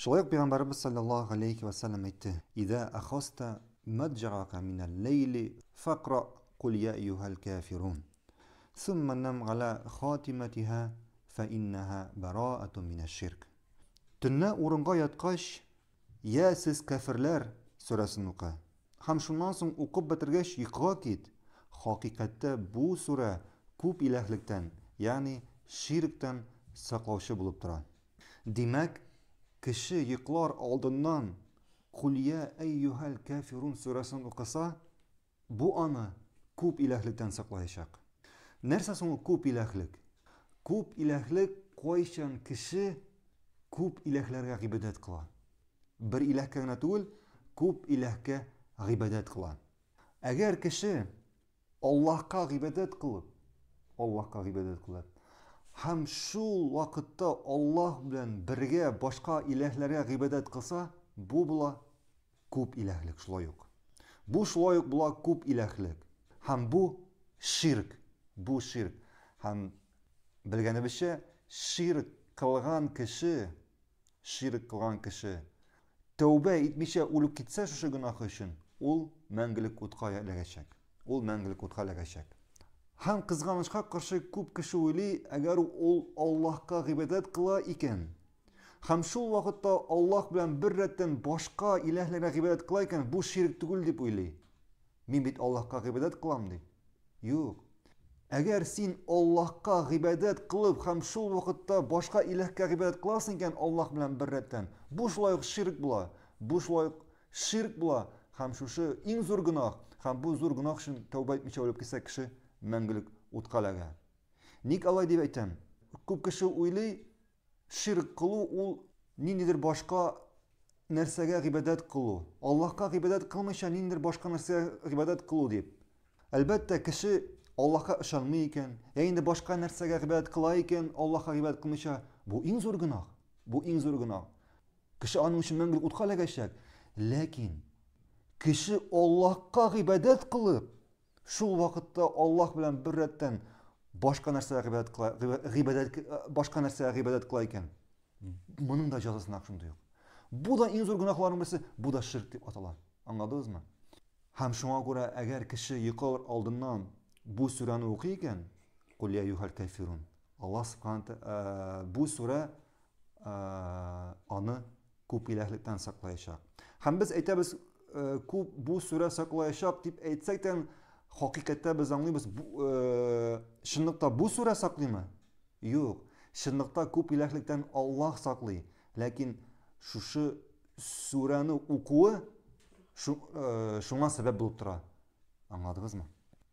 Shunday payg'ambarimiz sallallohu alayhi vasallam aytdi: "Ida ahosta madjaraka minal layli faqra qul ya ayyuhal kafirun." Summa nam ala xotimatiha fa innaha baroatun minash shirk. Tunni o'ringa yotqoch, "Ya siz kafirlar" surasini o'qi. Ham shundan so'ng o'qib bitirgach yiqoq ket. Haqiqatda bu sura ko'p ilahlikdan, ya'ni shirkdan saqlovchi bo'lib turadi. Demak, кеше йоклар алдыннан хулия айюхал кафирун сурасын укса бу аны күп илахлыктан саклаячак нәрсә соң күп илахлык күп илахлык койшан кеше күп илахларгә гыйбадат кыла бер илахка гына түгел күп илахка гыйбадат кыла әгәр кеше аллаһка гыйбадат кылып аллаһка гыйбадат кылып һәм шул вакытта Аллаһ белән бергә башка иләһләргә гыйбадәт кылса, бу була күп иләһлек шулай ук. Бу шулай ук була күп иләһлек. Һәм бу ширк, бу ширк. Һәм белгәнебезчә, ширк кылган кеше, ширк кылган кеше тәүбә итмичә үлеп китсә шушы гөнаһы өчен, ул мәңгелек утка эләгәчәк. Ул мәңгелек утка эләгәчәк. Хәм кызганышка каршы күп кеше уйлый, әгәр ул Аллаһка гыйбадат кыла икән. Хәм шул вакытта Аллаһ белән бер рәттән башка иләһләргә гыйбадат кыла икән, бу ширк түгел дип уйлый. Мин бит Аллаһка гыйбадат кылам ди. Юк. Әгәр син Аллаһка гыйбадат кылып, хәм шул вакытта башка иләһкә гыйбадат кыласың икән Аллаһ белән бер рәттән, бу шулай ук ширк була. Бу шулай ук ширк була. Хәм шушы иң зур гынах, хәм бу зур гынах өчен тәубә итмичә үлеп кисә кеше мәңгелек утка эләгә. Ник алай дип әйтәм? Күп кеше уйлый, ширк кылу ул ниндидер башка нәрсәгә гыйбадат кылу. Аллаһка гыйбадат кылмыйча ниндидер башка нәрсәгә гыйбадат кылу дип. Әлбәттә, кеше Аллаһка ышанмый икән, ә инде башка нәрсәгә гыйбадат кыла икән, Аллаһка гыйбадат кылмыйча, бу иң зур гынах. Бу иң зур гынах. Кеше аның өчен мәңгелек утка эләгәчәк. Ләкин кеше Аллаһка гыйбадат кылып, шул вакытта Аллаһ белән бер рәттән башка нәрсә гибадат кыла, гыйбадәт э, башка нәрсә гыйбадәт кыла икән. Моның да язасына шундый юк. Бу да иң зур гынахларның берсе, бу да ширк дип атала. Аңладыгызмы? Һәм шуңа күрә әгәр кеше йоклар алдыннан бу сүрәне укый икән, Кул юхал кафирун. Аллаһ субханта э, бу сүрә э, аны күп илаһлыктан саклаячак. Һәм без әйтәбез, бу сүрә саклаячак дип Hakikatte biz anlayabız, e, şınlıkta bu sure saklı mı? Yok. Şınlıkta kub ilahlıktan Allah шушы Lakin şu şu surenin okuğu şu, e, sebep